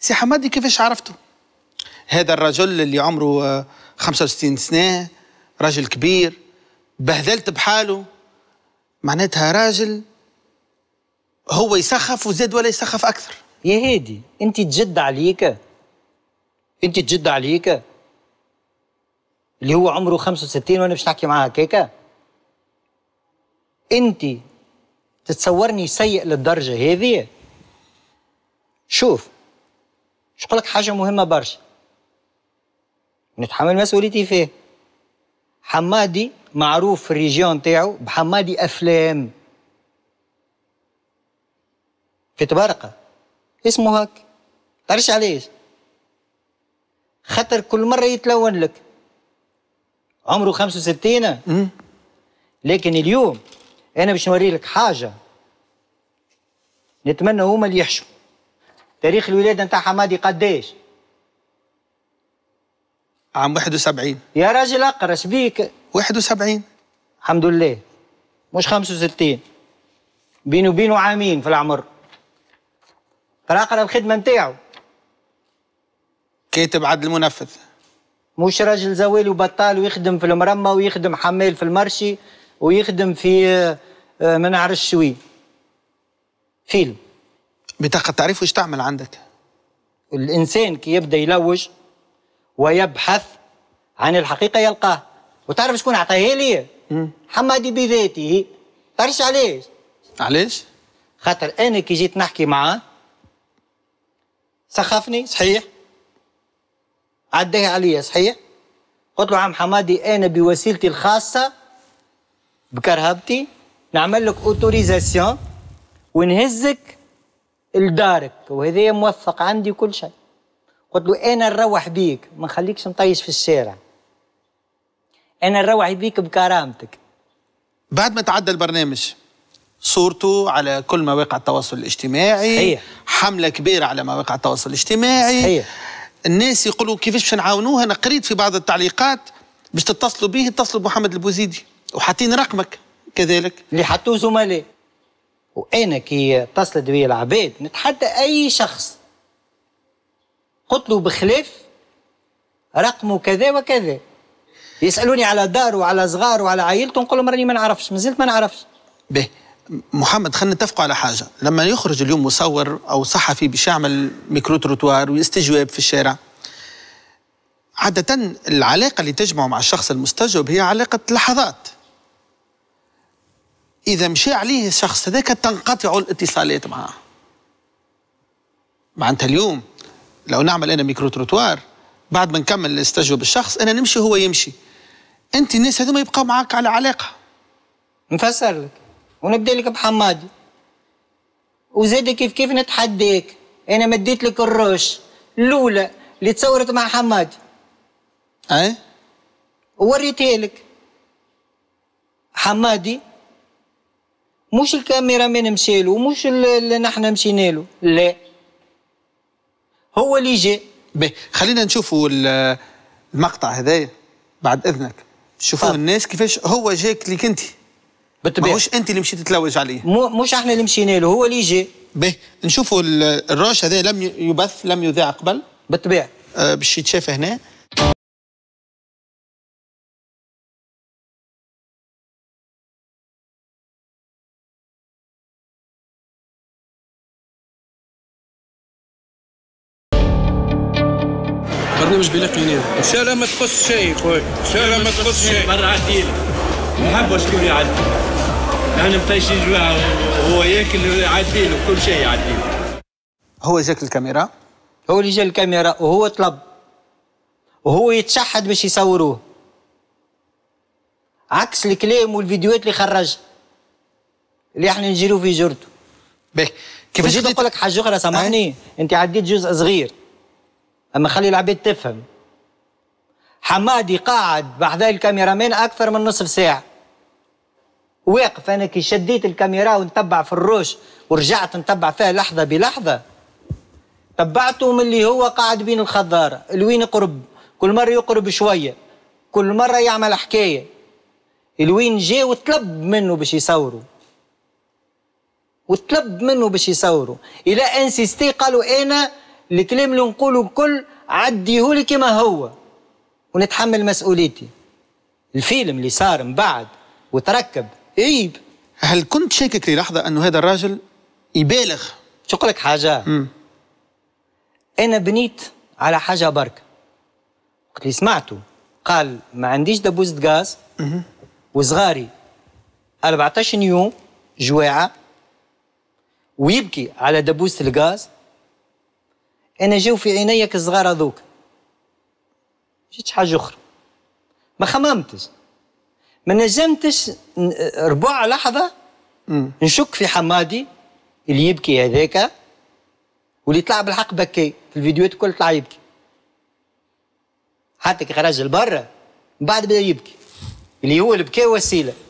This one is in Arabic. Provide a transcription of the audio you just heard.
سي حمادي كيفاش عرفته هذا الرجل اللي عمره 65 آه، سنة رجل كبير بهذلت بحاله معناتها راجل هو يسخف وزاد ولا يسخف أكثر يا هادي أنت تجد عليك أنت تجد عليك اللي هو عمره 65 وأنا باش نحكي معاه هكاكا أنت تتصورني سيء للدرجة هذه شوف شغلك حاجه مهمه برشا نتحمل مسؤوليتي فيه حمادي معروف في الريجيون تاعو بحمادي افلام في تبرقه اسمه هاك تعرفش علاش خاطر كل مره يتلون لك عمره 65 لكن اليوم انا باش نوري لك حاجه نتمنى هما اللي يحشوا تاريخ الولاده نتاع حمادي قداش؟ عام 71 يا راجل اقرا شبيك 71 الحمد لله مش 65 بينه وبينه عامين في العمر اقرا الخدمه نتاعو كاتب عدل المنفذ مش راجل زوال وبطال ويخدم في المرمى ويخدم حمال في المرشي ويخدم في آه، منعر الشوي فيلم بطاقة تعريف وش تعمل عندك؟ الإنسان كي يبدأ يلوج ويبحث عن الحقيقة يلقاه وتعرف شكون عطاها لي؟ حمادي بذاته تعرفش علاش؟ علاش؟ خاطر أنا كي جيت نحكي معاه سخفني صحيح عداه عليا صحيح قلت له عم حمادي أنا بوسيلتي الخاصة بكرهبتي نعمل لك اوتوريزاسيون ونهزك الدارك وهذا موثق عندي كل شيء قلت له انا نروح بيك ما نخليكش نطيش في الشارع انا نروح بيك بكرامتك بعد ما تعدى البرنامج صورته على كل مواقع التواصل الاجتماعي صحيح. حمله كبيره على مواقع التواصل الاجتماعي صحيح. الناس يقولوا كيفاش باش نعاونوه انا قريت في بعض التعليقات باش تتصلوا به اتصلوا بمحمد البوزيدي وحاطين رقمك كذلك اللي حطوه زملاء وانا كي اتصلت بيا العباد نتحدى اي شخص قلت له بخلاف رقمه كذا وكذا يسالوني على دار وعلى صغار وعلى عائلته نقول لهم راني ما نعرفش مازلت ما نعرفش به محمد خلينا نتفقوا على حاجه لما يخرج اليوم مصور او صحفي باش يعمل ميكرو تروتوار واستجواب في الشارع عادة العلاقة اللي تجمعه مع الشخص المستجوب هي علاقة لحظات اذا مشى عليه الشخص هذاك تنقطع الاتصالات معه معناتها اليوم لو نعمل انا ميكرو تروتوار بعد ما نكمل نستجوب الشخص انا نمشي هو يمشي انت الناس هذوما يبقاو معاك على علاقه نفسر لك ونبدا لك بحمادي وزاد كيف كيف نتحداك انا مديت لك الروش الاولى اللي تصورت مع حمادي اي وريتها لك حمادي مش الكاميرا مان مشالو مش اللي نحن مشينا له لا هو اللي جاء به خلينا نشوفوا المقطع هذايا بعد اذنك شوفوه الناس كيفاش هو جاك ليك انت بالطبيعه مش انت اللي مشيت تلوج عليه مش احنا اللي مشينا له هو اللي جاء به نشوفوا الراش هذا لم يبث لم يذاع قبل بالطبيعه آه باش يتشاف هنا برنامج مش بلا قيناها ان شاء الله ما تقص شيء خويا ان شاء الله ما تقص شيء برا عديل نحبوا شكون يعدي انا مطيشين جوع وهو ياكل عديل وكل شيء عديل هو جاك الكاميرا هو اللي جا الكاميرا وهو طلب وهو يتشحد باش يصوروه عكس الكلام والفيديوهات اللي خرج اللي احنا نجيرو في جرته باهي كيفاش نقول لك حاجه اخرى سامحني أه؟ انت عديت جزء صغير اما خلي العباد تفهم حمادي قاعد بحذاء الكاميرامان اكثر من نصف ساعه واقف انا كي شديت الكاميرا ونتبع في الروش ورجعت نتبع فيها لحظه بلحظه تبعته من اللي هو قاعد بين الخضاره لوين يقرب كل مره يقرب شويه كل مره يعمل حكايه لوين جا وطلب منه باش يصوروا وطلب منه باش يصوروا الى انسيستي قالوا انا الكلام اللي نقوله الكل عديهولي كما هو ونتحمل مسؤوليتي الفيلم اللي صار من بعد وتركب عيب هل كنت شاكك للحظة أنه هذا الراجل يبالغ شو لك حاجة مم. أنا بنيت على حاجة بركة قلت لي سمعته قال ما عنديش دبوزة غاز وصغاري 14 يوم جواعة ويبكي على دبوزة الغاز انا جاو في عينيك الصغار هذوك شي حاجه اخرى ما خممتش ما نجمتش ربع لحظه نشك في حمادي اللي يبكي هذاك واللي طلع بالحق بكي في الفيديوهات الكل طلع يبكي حتى كي خرج لبرا من بعد بدا يبكي اللي هو البكاء وسيله